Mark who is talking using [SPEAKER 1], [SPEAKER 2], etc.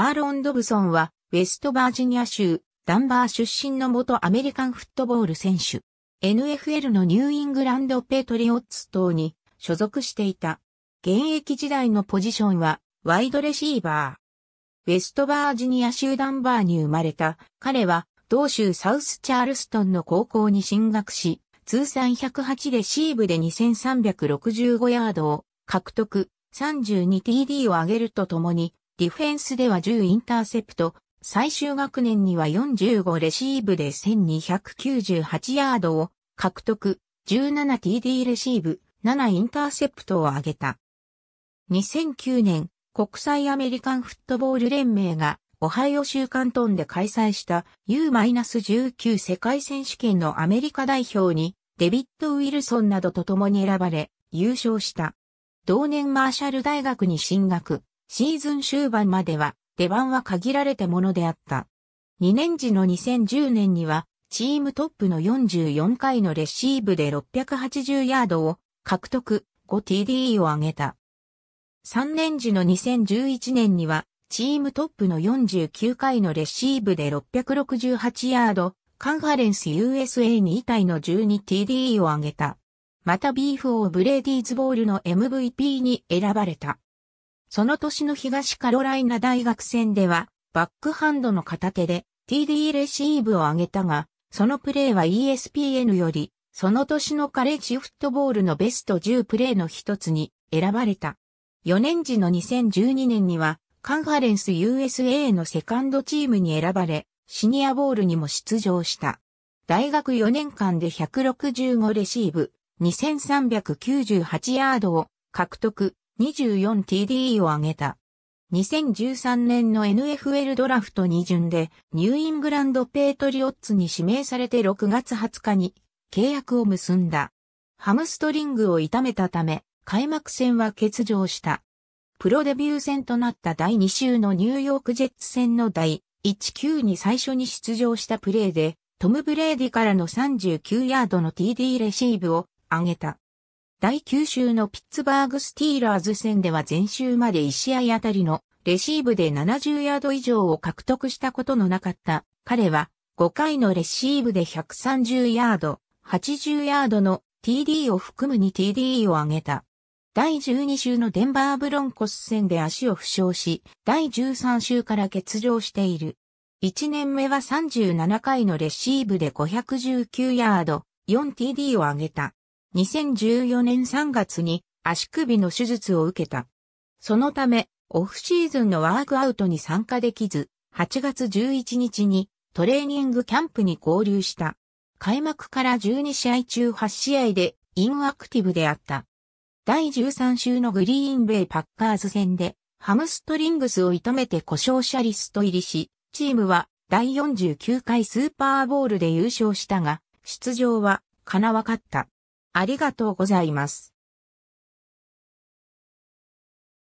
[SPEAKER 1] アーロン・ドブソンは、ウェストバージニア州、ダンバー出身の元アメリカンフットボール選手。NFL のニューイングランド・ペトリオッツ等に所属していた。現役時代のポジションは、ワイドレシーバー。ウェストバージニア州ダンバーに生まれた、彼は、同州サウスチャールストンの高校に進学し、通算108レシーブで2365ヤードを獲得、32TD を上げるとともに、ディフェンスでは10インターセプト、最終学年には45レシーブで1298ヤードを獲得、17TD レシーブ、7インターセプトを挙げた。2009年、国際アメリカンフットボール連盟が、オハイオ州カントンで開催した U-19 世界選手権のアメリカ代表に、デビッド・ウィルソンなどと共に選ばれ、優勝した。同年マーシャル大学に進学。シーズン終盤までは出番は限られたものであった。2年時の2010年には、チームトップの44回のレシーブで680ヤードを獲得、5TD を挙げた。3年時の2011年には、チームトップの49回のレシーブで668ヤード、カンファレンス USA2 体の 12TD を挙げた。またビーフオブレディーズボールの MVP に選ばれた。その年の東カロライナ大学戦では、バックハンドの片手で TD レシーブを上げたが、そのプレーは ESPN より、その年のカレッジフットボールのベスト10プレーの一つに選ばれた。4年時の2012年には、カンファレンス USA のセカンドチームに選ばれ、シニアボールにも出場した。大学4年間で165レシーブ、2398ヤードを獲得、24TD を挙げた。2013年の NFL ドラフト2巡でニューイングランドペートリオッツに指名されて6月20日に契約を結んだ。ハムストリングを痛めたため開幕戦は欠場した。プロデビュー戦となった第2週のニューヨークジェッツ戦の第1球に最初に出場したプレーでトム・ブレーディからの39ヤードの TD レシーブを上げた。第9週のピッツバーグスティーラーズ戦では前週まで1試合あたりのレシーブで70ヤード以上を獲得したことのなかった彼は5回のレシーブで130ヤード、80ヤードの TD を含むに TD を上げた。第12週のデンバーブロンコス戦で足を負傷し、第13週から欠場している。1年目は37回のレシーブで519ヤード、4TD を上げた。2014年3月に足首の手術を受けた。そのため、オフシーズンのワークアウトに参加できず、8月11日にトレーニングキャンプに合流した。開幕から12試合中8試合でインアクティブであった。第13週のグリーンベイパッカーズ戦でハムストリングスを痛めて故障者リスト入りし、チームは第49回スーパーボールで優勝したが、出場は叶わかった。ありがとうございます。